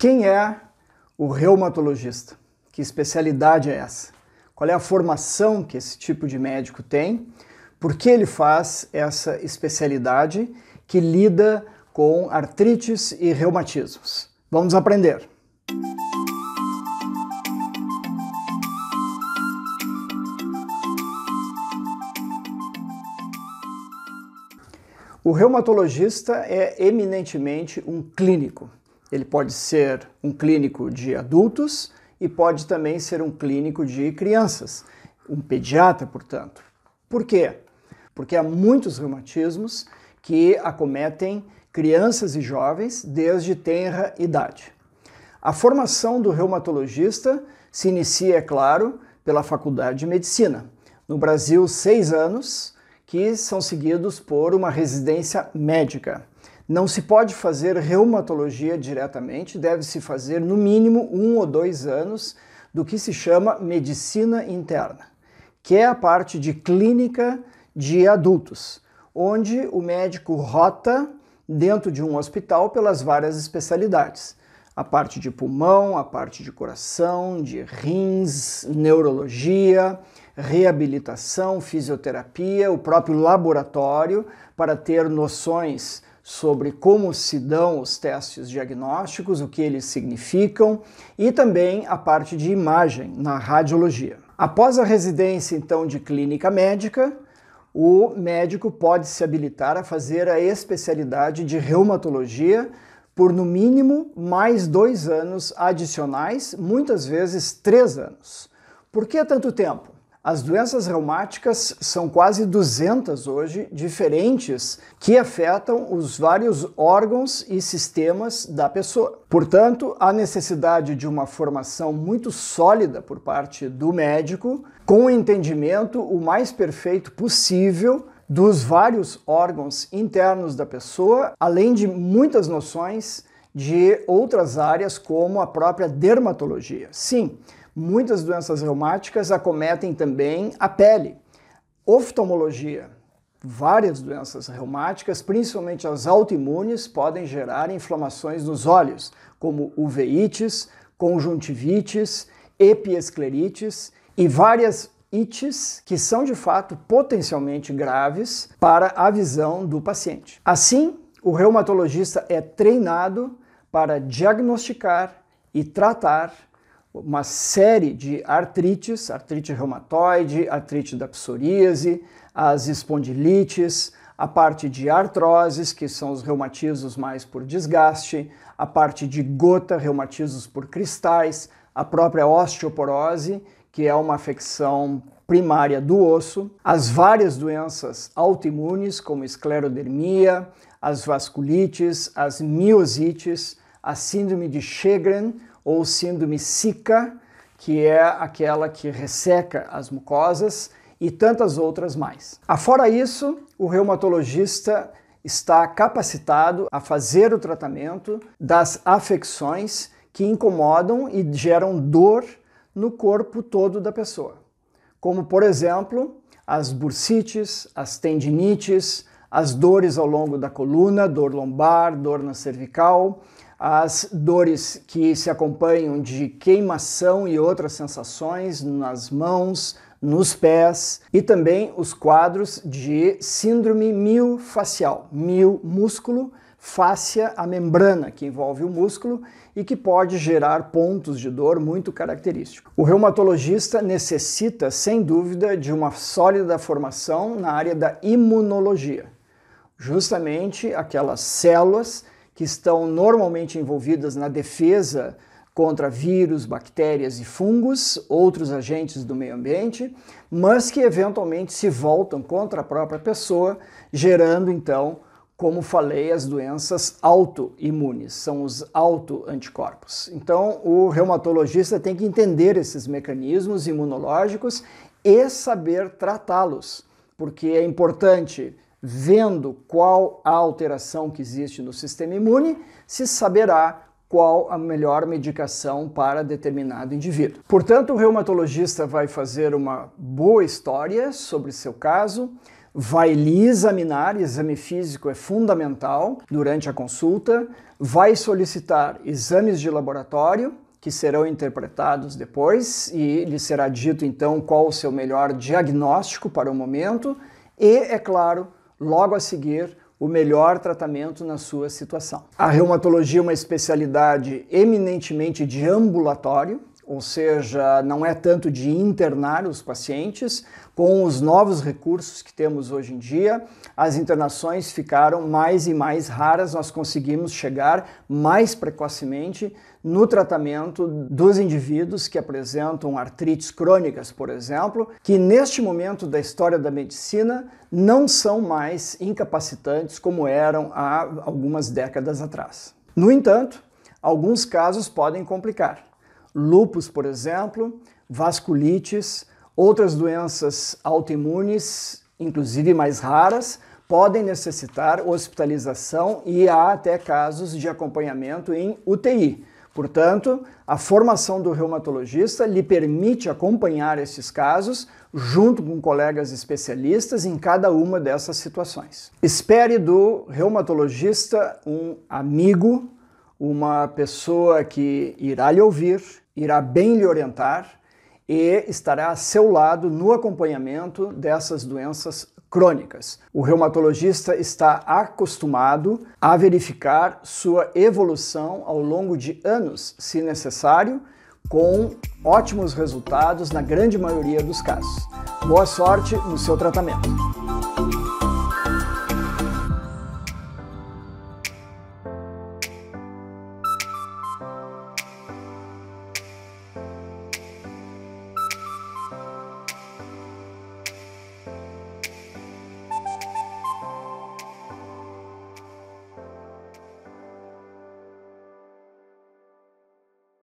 Quem é o reumatologista? Que especialidade é essa? Qual é a formação que esse tipo de médico tem? Por que ele faz essa especialidade que lida com artrites e reumatismos? Vamos aprender! O reumatologista é eminentemente um clínico. Ele pode ser um clínico de adultos e pode também ser um clínico de crianças, um pediatra, portanto. Por quê? Porque há muitos reumatismos que acometem crianças e jovens desde tenra idade. A formação do reumatologista se inicia, é claro, pela Faculdade de Medicina. No Brasil, seis anos, que são seguidos por uma residência médica. Não se pode fazer reumatologia diretamente, deve-se fazer no mínimo um ou dois anos do que se chama medicina interna, que é a parte de clínica de adultos, onde o médico rota dentro de um hospital pelas várias especialidades. A parte de pulmão, a parte de coração, de rins, neurologia, reabilitação, fisioterapia, o próprio laboratório, para ter noções sobre como se dão os testes diagnósticos, o que eles significam, e também a parte de imagem na radiologia. Após a residência, então, de clínica médica, o médico pode se habilitar a fazer a especialidade de reumatologia por no mínimo mais dois anos adicionais, muitas vezes três anos. Por que tanto tempo? As doenças reumáticas são quase 200 hoje, diferentes, que afetam os vários órgãos e sistemas da pessoa. Portanto, há necessidade de uma formação muito sólida por parte do médico, com o entendimento o mais perfeito possível dos vários órgãos internos da pessoa, além de muitas noções de outras áreas, como a própria dermatologia. Sim. Muitas doenças reumáticas acometem também a pele. Oftalmologia. Várias doenças reumáticas, principalmente as autoimunes, podem gerar inflamações nos olhos, como uveites, conjuntivites, epiesclerites e várias ites que são de fato potencialmente graves para a visão do paciente. Assim, o reumatologista é treinado para diagnosticar e tratar uma série de artrites, artrite reumatoide, artrite da psoríase, as espondilites, a parte de artroses, que são os reumatismos mais por desgaste, a parte de gota, reumatismos por cristais, a própria osteoporose, que é uma afecção primária do osso, as várias doenças autoimunes, como esclerodermia, as vasculites, as miosites, a síndrome de Sjögren, ou síndrome SICA, que é aquela que resseca as mucosas, e tantas outras mais. Afora isso, o reumatologista está capacitado a fazer o tratamento das afecções que incomodam e geram dor no corpo todo da pessoa, como por exemplo as bursites, as tendinites, as dores ao longo da coluna, dor lombar, dor na cervical, as dores que se acompanham de queimação e outras sensações nas mãos, nos pés e também os quadros de síndrome miofacial, mil músculo, fáscia, a membrana que envolve o músculo e que pode gerar pontos de dor muito característicos. O reumatologista necessita, sem dúvida, de uma sólida formação na área da imunologia, justamente aquelas células que estão normalmente envolvidas na defesa contra vírus, bactérias e fungos, outros agentes do meio ambiente, mas que eventualmente se voltam contra a própria pessoa, gerando então, como falei, as doenças autoimunes, são os autoanticorpos. Então, o reumatologista tem que entender esses mecanismos imunológicos e saber tratá-los, porque é importante Vendo qual a alteração que existe no sistema imune, se saberá qual a melhor medicação para determinado indivíduo. Portanto, o reumatologista vai fazer uma boa história sobre seu caso, vai lhe examinar, exame físico é fundamental durante a consulta, vai solicitar exames de laboratório que serão interpretados depois e lhe será dito então qual o seu melhor diagnóstico para o momento e, é claro, logo a seguir o melhor tratamento na sua situação. A reumatologia é uma especialidade eminentemente de ambulatório, ou seja, não é tanto de internar os pacientes. Com os novos recursos que temos hoje em dia, as internações ficaram mais e mais raras, nós conseguimos chegar mais precocemente no tratamento dos indivíduos que apresentam artrites crônicas, por exemplo, que neste momento da história da medicina não são mais incapacitantes como eram há algumas décadas atrás. No entanto, alguns casos podem complicar lupus, por exemplo, vasculites, outras doenças autoimunes, inclusive mais raras, podem necessitar hospitalização e há até casos de acompanhamento em UTI. Portanto, a formação do reumatologista lhe permite acompanhar esses casos junto com colegas especialistas em cada uma dessas situações. Espere do reumatologista um amigo, uma pessoa que irá lhe ouvir, irá bem lhe orientar e estará a seu lado no acompanhamento dessas doenças crônicas. O reumatologista está acostumado a verificar sua evolução ao longo de anos, se necessário, com ótimos resultados na grande maioria dos casos. Boa sorte no seu tratamento.